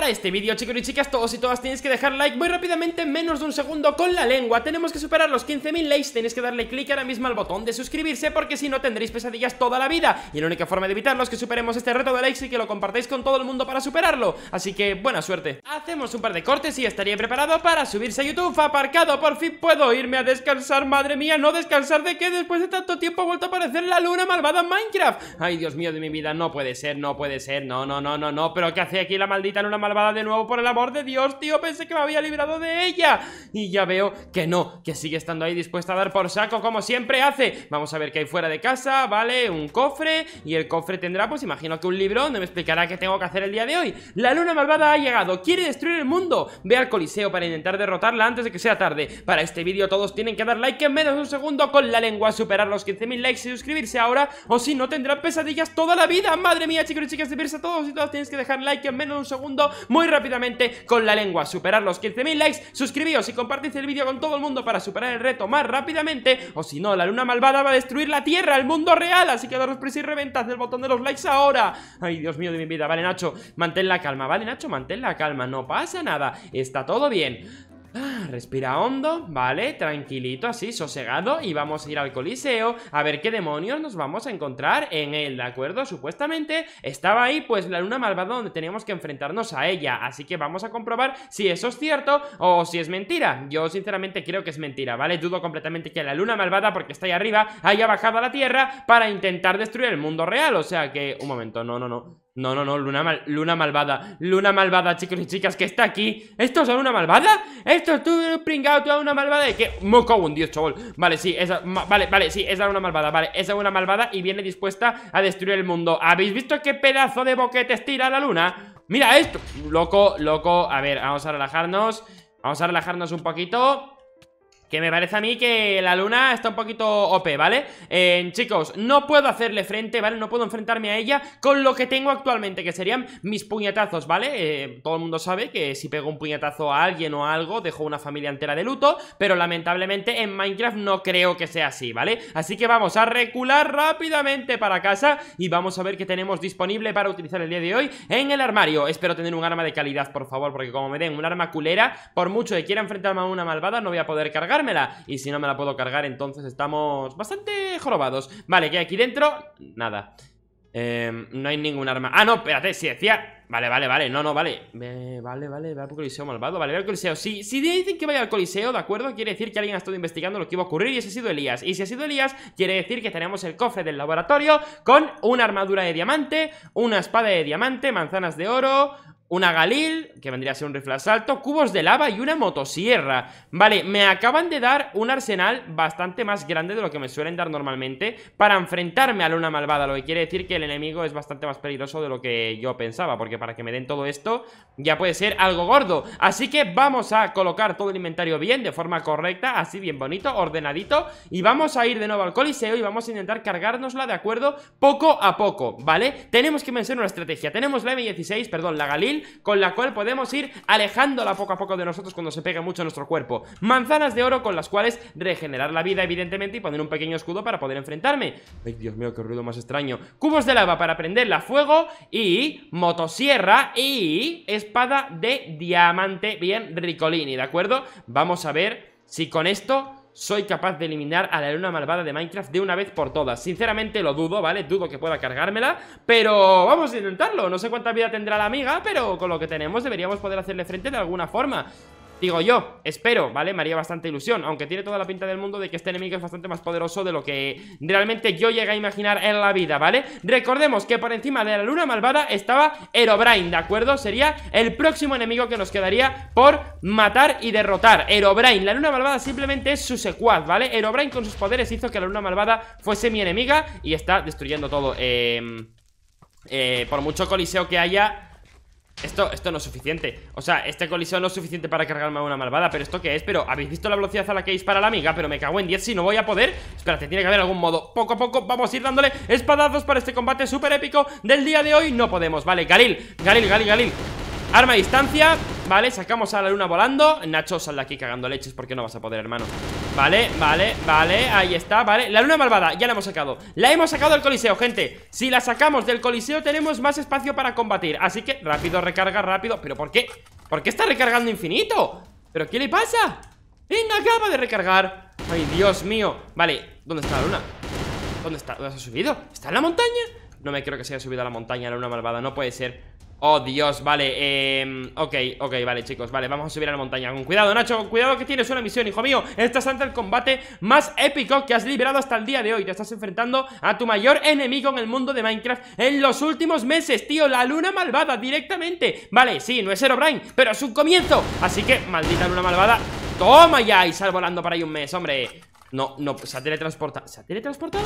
para este vídeo, chicos y chicas, todos y todas tenéis que dejar like muy rápidamente, menos de un segundo, con la lengua. Tenemos que superar los 15.000 likes, tenéis que darle click ahora mismo al botón de suscribirse, porque si no tendréis pesadillas toda la vida. Y la única forma de evitarlo es que superemos este reto de likes y que lo compartáis con todo el mundo para superarlo. Así que, buena suerte. Hacemos un par de cortes y estaría preparado para subirse a YouTube, aparcado, por fin puedo irme a descansar, madre mía, no descansar de que después de tanto tiempo ha vuelto a aparecer la luna malvada en Minecraft. Ay, Dios mío de mi vida, no puede ser, no puede ser, no, no, no, no, no, pero ¿qué hace aquí la maldita luna malvada? malvada de nuevo, por el amor de Dios, tío, pensé que me había librado de ella. Y ya veo que no, que sigue estando ahí dispuesta a dar por saco como siempre hace. Vamos a ver qué hay fuera de casa, ¿vale? Un cofre, y el cofre tendrá, pues imagino que un libro donde me explicará qué tengo que hacer el día de hoy. La luna malvada ha llegado, quiere destruir el mundo. Ve al coliseo para intentar derrotarla antes de que sea tarde. Para este vídeo todos tienen que dar like en menos de un segundo con la lengua, superar los 15.000 likes y suscribirse ahora, o si no tendrán pesadillas toda la vida. Madre mía, chicos y chicas, de a todos y todas Tienes que dejar like en menos de un segundo muy rápidamente con la lengua Superar los 15.000 likes, suscribíos y compartid el vídeo con todo el mundo para superar el reto más rápidamente O si no, la luna malvada va a destruir la tierra, el mundo real Así que daros prisa y reventad el botón de los likes ahora Ay, Dios mío de mi vida, vale Nacho, mantén la calma, vale Nacho, mantén la calma No pasa nada, está todo bien Respira hondo, ¿vale? Tranquilito, así, sosegado Y vamos a ir al coliseo a ver qué demonios nos vamos a encontrar en él, ¿de acuerdo? Supuestamente estaba ahí pues la luna malvada donde teníamos que enfrentarnos a ella Así que vamos a comprobar si eso es cierto o si es mentira Yo sinceramente creo que es mentira, ¿vale? Dudo completamente que la luna malvada, porque está ahí arriba, haya bajado a la tierra para intentar destruir el mundo real O sea que, un momento, no, no, no no, no, no, Luna, mal, Luna malvada Luna malvada, chicos y chicas, que está aquí ¿Esto es una malvada? ¿Esto es tú, pringado, tú a una malvada? ¿De qué? Moco un dios, chaval Vale, sí, esa, vale, vale, sí, esa es una malvada Vale, esa es una malvada y viene dispuesta a destruir el mundo ¿Habéis visto qué pedazo de boquete estira la luna? Mira esto Loco, loco, a ver, vamos a relajarnos Vamos a relajarnos un poquito que me parece a mí que la luna está un poquito OP, ¿vale? Eh, chicos, no puedo hacerle frente, ¿vale? No puedo enfrentarme a ella con lo que tengo actualmente, que serían mis puñetazos, ¿vale? Eh, todo el mundo sabe que si pego un puñetazo a alguien o a algo, dejo una familia entera de luto, pero lamentablemente en Minecraft no creo que sea así, ¿vale? Así que vamos a recular rápidamente para casa y vamos a ver qué tenemos disponible para utilizar el día de hoy en el armario. Espero tener un arma de calidad, por favor, porque como me den un arma culera, por mucho que quiera enfrentarme a una malvada, no voy a poder cargar y si no me la puedo cargar, entonces estamos bastante jorobados Vale, que aquí dentro, nada em, no hay ningún arma Ah, no, espérate, si decía Vale, vale, vale, no, no, vale Vale, vale, va al coliseo malvado, vale, va al coliseo si, si dicen que vaya al coliseo, ¿de acuerdo? Quiere decir que alguien ha estado investigando lo que iba a ocurrir Y ese ha sido Elías, y si ha sido Elías Quiere decir que tenemos el cofre del laboratorio Con una armadura de diamante Una espada de diamante, manzanas de oro una Galil, que vendría a ser un rifle asalto, cubos de lava y una motosierra. Vale, me acaban de dar un arsenal bastante más grande de lo que me suelen dar normalmente para enfrentarme a Luna Malvada, lo que quiere decir que el enemigo es bastante más peligroso de lo que yo pensaba, porque para que me den todo esto ya puede ser algo gordo. Así que vamos a colocar todo el inventario bien, de forma correcta, así bien bonito, ordenadito, y vamos a ir de nuevo al coliseo y vamos a intentar cargárnosla de acuerdo poco a poco, ¿vale? Tenemos que vencer una estrategia, tenemos la M16, perdón, la Galil, con la cual podemos ir alejándola poco a poco de nosotros cuando se pegue mucho a nuestro cuerpo. Manzanas de oro con las cuales regenerar la vida, evidentemente, y poner un pequeño escudo para poder enfrentarme. Ay, Dios mío, qué ruido más extraño. Cubos de lava para prenderla a fuego y motosierra y espada de diamante bien ricolini, ¿de acuerdo? Vamos a ver si con esto soy capaz de eliminar a la luna malvada de Minecraft de una vez por todas. Sinceramente lo dudo, ¿vale? Dudo que pueda cargármela, pero vamos a intentarlo. No sé cuánta vida tendrá la amiga, pero con lo que tenemos deberíamos poder hacerle frente de alguna forma. Digo yo, espero, ¿vale? Me haría bastante ilusión Aunque tiene toda la pinta del mundo de que este enemigo es bastante más poderoso De lo que realmente yo llega a imaginar en la vida, ¿vale? Recordemos que por encima de la luna malvada estaba Brain ¿de acuerdo? Sería el próximo enemigo que nos quedaría por matar y derrotar Brain la luna malvada simplemente es su secuaz, ¿vale? Brain con sus poderes hizo que la luna malvada fuese mi enemiga Y está destruyendo todo eh, eh Por mucho coliseo que haya esto, esto no es suficiente O sea, este colisión no es suficiente para cargarme a una malvada ¿Pero esto qué es? ¿Pero habéis visto la velocidad a la que dispara la amiga? Pero me cago en 10 si no voy a poder Espérate, tiene que haber algún modo Poco a poco vamos a ir dándole espadazos para este combate súper épico del día de hoy No podemos, vale, Galil, Galil, Galil, Galil Arma a distancia Vale, sacamos a la luna volando Nacho, sal de aquí cagando leches porque no vas a poder, hermano Vale, vale, vale, ahí está, vale La luna malvada, ya la hemos sacado La hemos sacado del coliseo, gente Si la sacamos del coliseo tenemos más espacio para combatir Así que rápido, recarga, rápido ¿Pero por qué? ¿Por qué está recargando infinito? ¿Pero qué le pasa? Venga, acaba de recargar Ay, Dios mío Vale, ¿dónde está la luna? ¿Dónde está? ¿Dónde ha subido? ¿Está en la montaña? No me creo que se haya subido a la montaña la luna malvada, no puede ser Oh, Dios, vale, eh, ok, ok, vale, chicos, vale, vamos a subir a la montaña Con cuidado, Nacho, con cuidado que tienes una misión, hijo mío Estás ante el combate más épico que has liberado hasta el día de hoy Te estás enfrentando a tu mayor enemigo en el mundo de Minecraft en los últimos meses, tío La luna malvada, directamente Vale, sí, no es Herobrine, pero es un comienzo Así que, maldita luna malvada Toma ya, y sal volando para ahí un mes, hombre No, no, se ha teletransportado ¿Se ha teletransportado?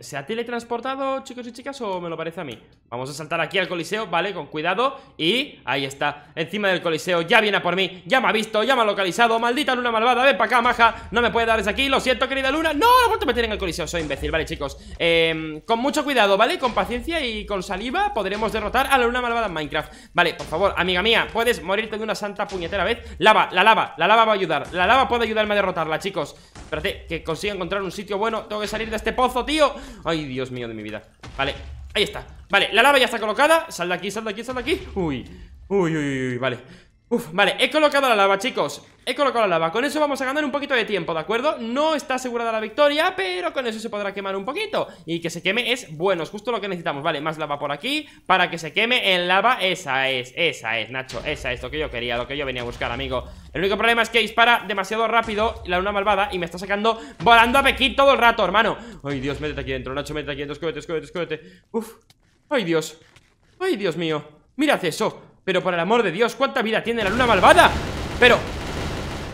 ¿Se ha teletransportado, chicos y chicas, o me lo parece a mí? Vamos a saltar aquí al coliseo, ¿vale? Con cuidado Y ahí está, encima del coliseo Ya viene a por mí, ya me ha visto, ya me ha localizado Maldita luna malvada, ven para acá, maja No me puede dar desde aquí, lo siento, querida luna ¡No! Lo vuelto a meter en el coliseo, soy imbécil, ¿vale, chicos? Em, con mucho cuidado, ¿vale? Con paciencia y con saliva podremos derrotar a la luna malvada en Minecraft Vale, por favor, amiga mía, puedes morirte de una santa puñetera vez Lava, la lava, la lava va a ayudar La lava puede ayudarme a derrotarla, chicos Espérate, que consiga encontrar un sitio bueno Tengo que salir de este pozo, tío Ay, Dios mío de mi vida Vale, ahí está Vale, la lava ya está colocada Sal de aquí, sal de aquí, sal de aquí Uy, uy, uy, uy, vale Uf, vale, he colocado la lava, chicos He colocado la lava, con eso vamos a ganar un poquito de tiempo, ¿de acuerdo? No está asegurada la victoria Pero con eso se podrá quemar un poquito Y que se queme es bueno, es justo lo que necesitamos Vale, más lava por aquí, para que se queme en lava Esa es, esa es, Nacho Esa es lo que yo quería, lo que yo venía a buscar, amigo el único problema es que dispara demasiado rápido la luna malvada y me está sacando volando a Pekín todo el rato, hermano. Ay, Dios, métete aquí dentro, Nacho, métete aquí dentro, escóbete, escóbete, escóbete. Uf, ay, Dios. Ay, Dios mío. Mirad eso. Pero por el amor de Dios, ¿cuánta vida tiene la luna malvada? Pero,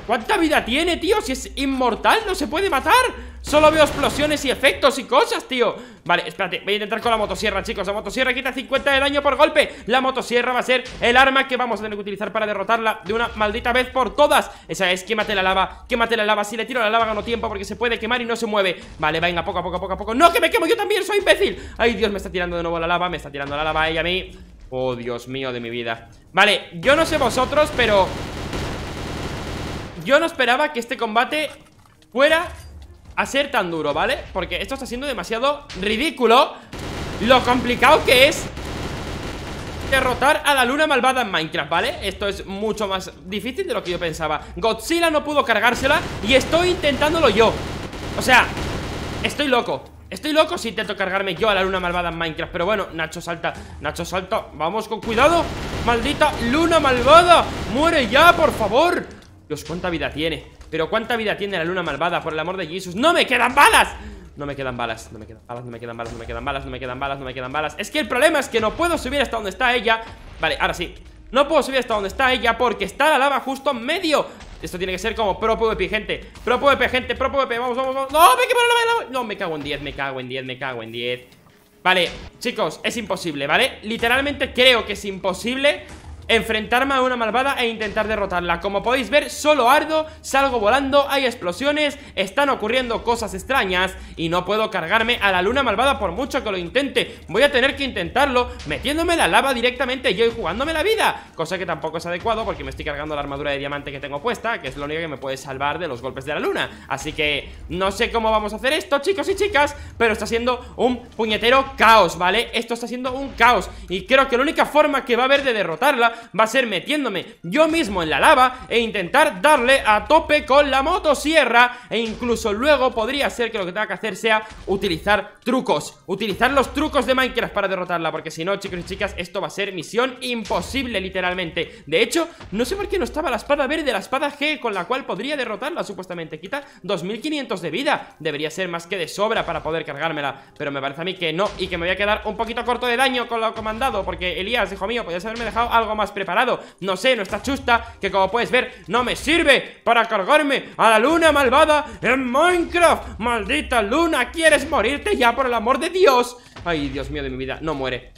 ¿Cuánta vida tiene, tío? Si es inmortal, no se puede matar Solo veo explosiones y efectos y cosas, tío Vale, espérate, voy a intentar con la motosierra, chicos La motosierra quita 50 de daño por golpe La motosierra va a ser el arma que vamos a tener que utilizar para derrotarla de una maldita vez por todas Esa es, quémate la lava, quémate la lava Si le tiro la lava gano tiempo porque se puede quemar y no se mueve Vale, venga, poco a poco, a poco a poco ¡No, que me quemo yo también, soy imbécil! Ay, Dios, me está tirando de nuevo la lava, me está tirando la lava ella a mí Oh, Dios mío de mi vida Vale, yo no sé vosotros, pero yo no esperaba que este combate fuera a ser tan duro, ¿vale? Porque esto está siendo demasiado ridículo Lo complicado que es derrotar a la luna malvada en Minecraft, ¿vale? Esto es mucho más difícil de lo que yo pensaba Godzilla no pudo cargársela y estoy intentándolo yo O sea, estoy loco Estoy loco si intento cargarme yo a la luna malvada en Minecraft Pero bueno, Nacho salta, Nacho salta Vamos con cuidado, maldita luna malvada Muere ya, por favor Dios, cuánta vida tiene Pero cuánta vida tiene la luna malvada, por el amor de Jesus ¡No me quedan balas! No me quedan balas, no me quedan balas, no me quedan balas, no me quedan balas, no me quedan balas, no me quedan balas Es que el problema es que no puedo subir hasta donde está ella Vale, ahora sí No puedo subir hasta donde está ella porque está la lava justo en medio Esto tiene que ser como pro PvP, gente Pro PvP, gente, pro PvP, vamos, vamos, vamos ¡No, me la lava! No, me cago en 10, me cago en 10, me cago en 10 Vale, chicos, es imposible, ¿vale? Literalmente creo que es imposible enfrentarme a una malvada e intentar derrotarla Como podéis ver, solo ardo, salgo volando, hay explosiones, están ocurriendo cosas extrañas Y no puedo cargarme a la luna malvada por mucho que lo intente Voy a tener que intentarlo metiéndome la lava directamente yo y jugándome la vida Cosa que tampoco es adecuado porque me estoy cargando la armadura de diamante que tengo puesta Que es lo único que me puede salvar de los golpes de la luna Así que no sé cómo vamos a hacer esto, chicos y chicas Pero está siendo un puñetero caos, ¿vale? Esto está siendo un caos Y creo que la única forma que va a haber de derrotarla va a ser metiéndome yo mismo en la lava e intentar darle a tope con la motosierra e incluso luego podría ser que lo que tenga que hacer sea utilizar trucos, utilizar los trucos de Minecraft para derrotarla porque si no chicos y chicas esto va a ser misión imposible literalmente. De hecho, no sé por qué no estaba la espada verde, la espada G con la cual podría derrotarla supuestamente, quita 2500 de vida, debería ser más que de sobra para poder cargármela, pero me parece a mí que no y que me voy a quedar un poquito corto de daño con lo comandado porque Elías, hijo mío, podías haberme dejado algo más preparado No sé, no está chusta, que como puedes ver No me sirve para cargarme a la luna malvada en Minecraft Maldita luna, ¿quieres morirte ya por el amor de Dios? Ay, Dios mío de mi vida, no muere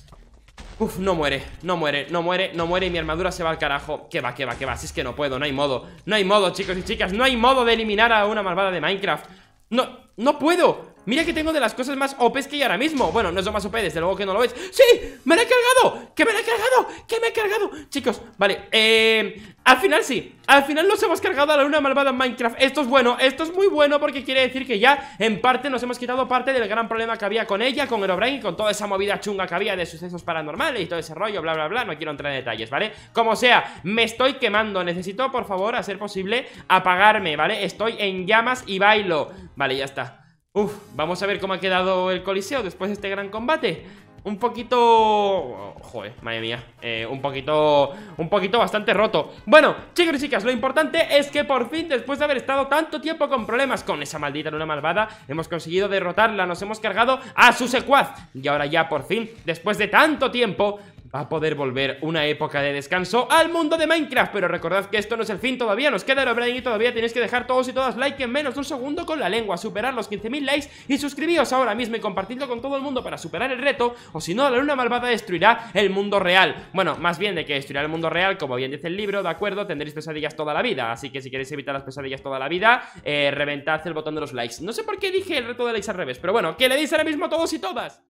Uf, no muere, no muere, no muere, no muere Y mi armadura se va al carajo, que va, que va, que va Si es que no puedo, no hay modo, no hay modo chicos y chicas No hay modo de eliminar a una malvada de Minecraft No, no puedo, Mira que tengo de las cosas más OPs que hay ahora mismo Bueno, no es lo más OP, desde luego que no lo veis, ¡Sí! ¡Me la he cargado! ¡Que me la he cargado! ¡Que me he cargado! Chicos, vale, eh... Al final sí, al final nos hemos cargado a la luna malvada en Minecraft Esto es bueno, esto es muy bueno porque quiere decir que ya en parte nos hemos quitado parte del gran problema que había con ella, con Herobrine y con toda esa movida chunga que había de sucesos paranormales y todo ese rollo, bla bla bla, no quiero entrar en detalles, ¿vale? Como sea, me estoy quemando, necesito por favor, a ser posible, apagarme, ¿vale? Estoy en llamas y bailo Vale, ya está Uf, vamos a ver cómo ha quedado el Coliseo después de este gran combate. Un poquito... Joder, madre mía eh, Un poquito... Un poquito bastante roto Bueno, chicos y chicas, lo importante es que por fin Después de haber estado tanto tiempo con problemas Con esa maldita luna malvada Hemos conseguido derrotarla, nos hemos cargado a su secuaz Y ahora ya por fin, después de tanto tiempo va a poder volver una época de descanso al mundo de Minecraft Pero recordad que esto no es el fin todavía, nos queda el O'Brien y todavía tenéis que dejar todos y todas like en menos de un segundo con la lengua Superar los 15.000 likes y suscribíos ahora mismo y compartidlo con todo el mundo para superar el reto O si no, la luna malvada destruirá el mundo real Bueno, más bien de que destruirá el mundo real, como bien dice el libro, de acuerdo, tendréis pesadillas toda la vida Así que si queréis evitar las pesadillas toda la vida, eh, reventad el botón de los likes No sé por qué dije el reto de likes al revés, pero bueno, que le deis ahora mismo a todos y todas